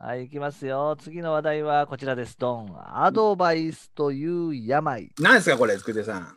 はい、いきますよ。次の話題はこちらです。ドン。アドバイスという病。何ですか、これ、福くさん。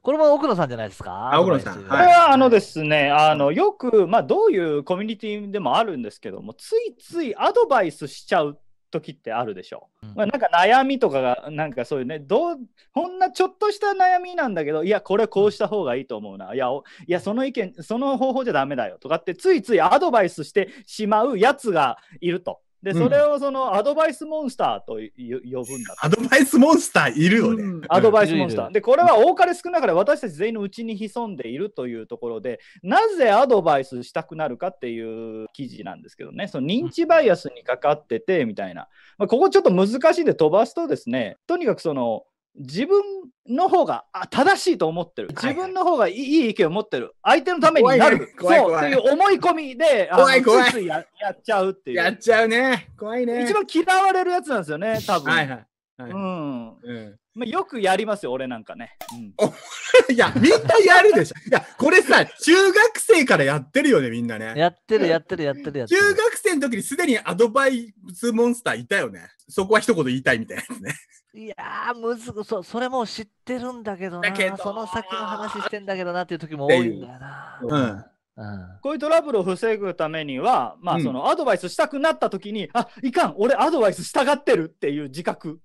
これも奥野さんじゃないですか。奥野さん。これは、あのですね、あの、よく、まあ、どういうコミュニティでもあるんですけども、ついついアドバイスしちゃう。時ってあるでしょ、うまあ、なんか悩みとかがなんかそういうねどうほんなちょっとした悩みなんだけどいやこれこうした方がいいと思うな、いやいやその意見その方法じゃダメだよとかってついついアドバイスしてしまうやつがいるとで、それをそのアドバイスモンスターと呼ぶんだ。アドバイスモンスターいるよね。アドバイスモンスター。で、これは多かれ少なかれ私たち全員のうちに潜んでいるというところで、なぜアドバイスしたくなるかっていう記事なんですけどね、その認知バイアスにかかっててみたいな。まあ、ここちょっと難しいで飛ばすとですね、とにかくその自分の方が正しいと思ってる。自分の方がいい意見を持ってる。相手のためになる。怖い怖いそうという思い込みで、怖い怖いついややっちゃうっていう。やっちゃうね。怖いね。一番嫌われるやつなんですよね、多分。はいはい。はい、うん、うんまあ、よくやりますよ、俺なんかね。うん、いや、みんなやるでしょ。いや、これさ、中学生からやってるよね、みんなね。やってる、やってる、やってる、やってる。中学生の時にすでにアドバイスモンスターいたよね。そこは一言言いたいみたいなやつね。いやー、むずそそれも知ってるんだけどな、けどその先の話してんだけどなっていう時も多いんだよな。うん、うん、こういうトラブルを防ぐためには、まあ、そのアドバイスしたくなった時に、うん、あいかん、俺アドバイスしたがってるっていう自覚。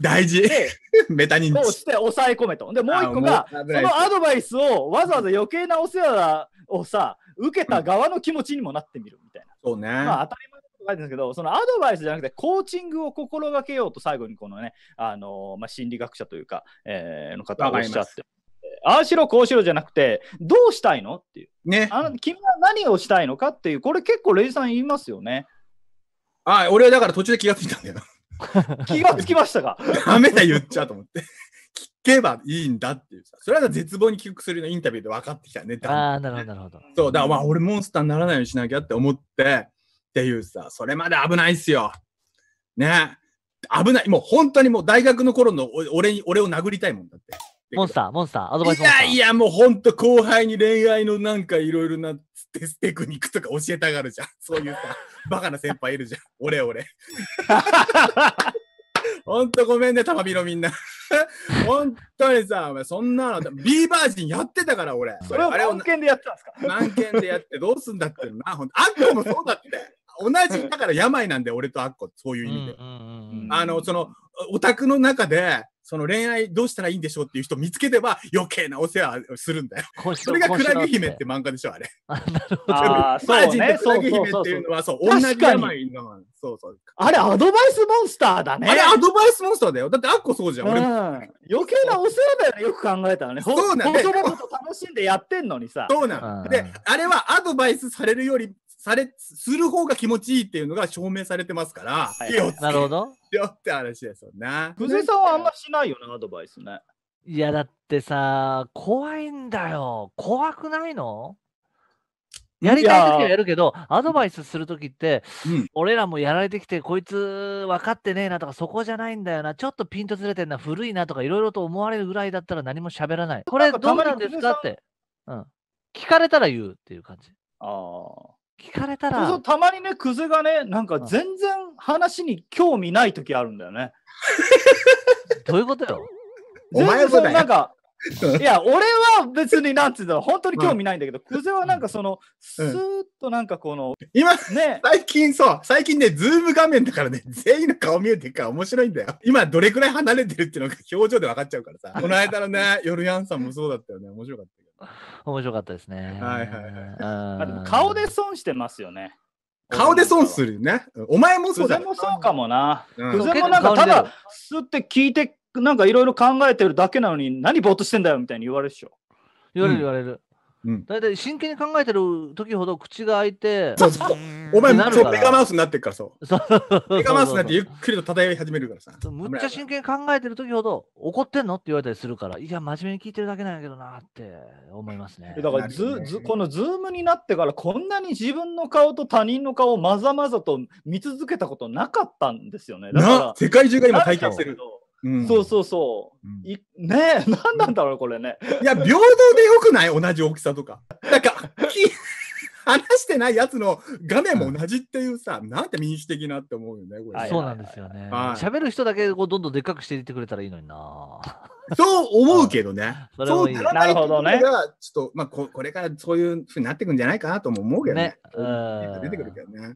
大事。メタ認知。をして抑え込めと。で、もう一個が、そのアドバイスをわざわざ余計なお世話をさ、受けた側の気持ちにもなってみるみたいな。そうね。まあ、当たり前書いてるんですけど、そのアドバイスじゃなくて、コーチングを心がけようと、最後にこのね、あのまあ、心理学者というか、えー、の方がおっしゃって。ああしろこうしろじゃなくて、どうしたいのっていう。ね。あの君は何をしたいのかっていう、これ結構レイさん言いますよね。ああ、俺はだから途中で気がついたんだよ。気がつきましたか。ダメだ、言っちゃうと思って。聞けばいいんだっていうさ。それは絶望に効く薬のインタビューで分かってきたね。ああ、なるほど、なるほど。そう、だからまあ俺モンスターにならないようにしなきゃって思って、っていうさ、それまで危ないっすよ。ね。危ない。もう本当にもう大学の頃の俺に、俺を殴りたいもんだって。モンスター、モンスター、アドバイスいやいや、もう本当後輩に恋愛のなんかいろいろなテクニックとか教えたがるじゃん。そういうさ、バカな先輩いるじゃん。俺俺。ほんとごめんね、たまびのみんな。ほんとにさ、お前そんなの、ビーバージンやってたから俺。それを何件でやってたんですか何件でやってどうすんだってな。ほんと、あっもそうだって。同じ、だから病なんで、俺とアッコ、そういう意味で。あの、その、オタクの中で、その恋愛どうしたらいいんでしょうっていう人見つければ余計なお世話するんだよ。それがクラゲ姫って漫画でしょ、あれ。あそうクラゲ姫っていうのは、そう、同じ病の。そうそう。あれ、アドバイスモンスターだね。あれ、アドバイスモンスターだよ。だって、アッコそうじゃん。余計なお世話だよよく考えたらね。そうなんだ楽しんでやってんのにさ。そうなんで、あれはアドバイスされるよりされ、する方が気持ちいいっていうのが証明されてますから、はい、をつけなるほどよって話ですよね。藤井さんはあんましないよね、アドバイスね。いや、だってさ、怖いんだよ。怖くないのやりたい時はやるけど、アドバイスする時って、うん、俺らもやられてきて、こいつ分かってねえなとか、そこじゃないんだよな、ちょっとピンとずれてんな、古いなとか、いろいろと思われるぐらいだったら何も喋らない。これどうなんですかって、うん、聞かれたら言うっていう感じ。ああ。聞かれたら。そうたまにね、クズがね、なんか全然話に興味ない時あるんだよね。どういうことよ。お前なんか、いや、俺は別になんつうの、本当に興味ないんだけど、クズはなんかその、スーッとなんかこの、今、ね、最近そう、最近ね、ズーム画面だからね、全員の顔見えてるから面白いんだよ。今、どれくらい離れてるっていうのが表情で分かっちゃうからさ。この間のね、夜やんさんもそうだったよね、面白かった。面白かったですね。顔で損してますよね。顔で損するね。お前もそうだ。もそうかもな。うん、もなんかただ、吸って聞いて、なんかいろいろ考えてるだけなのに、何ぼーっとしてんだよみたいに言われるでしょ。言われる言われる。大体、真剣に考えてる時ほど口が開いて、そうそうそうお前、そうガマウスになってるからそう。ガマウスになってゆっくりと漂い始めるからさ。むっちゃ真剣に考えてる時ほど、怒ってんのって言われたりするから、いや、真面目に聞いてるだけなんやけどなって思いますね。だからず、ず、このズームになってから、こんなに自分の顔と他人の顔をまざまざと見続けたことなかったんですよね。世界中が今体験してる。そうそうそう。うん、いねえ、何なんだろう、これね。いや、平等でよくない同じ大きさとか。なんか、話してないやつの画面も同じっていうさ、なんて民主的なって思うよね、これ。そうなんですよね。喋、はい、る人だけこうどんどんでっかくしていってくれたらいいのにな。そう思うけどね。そうならないとね、ちょっと、まあこ、これからそういうふうになっていくんじゃないかなとも思うけどね。ね出てくるけどね。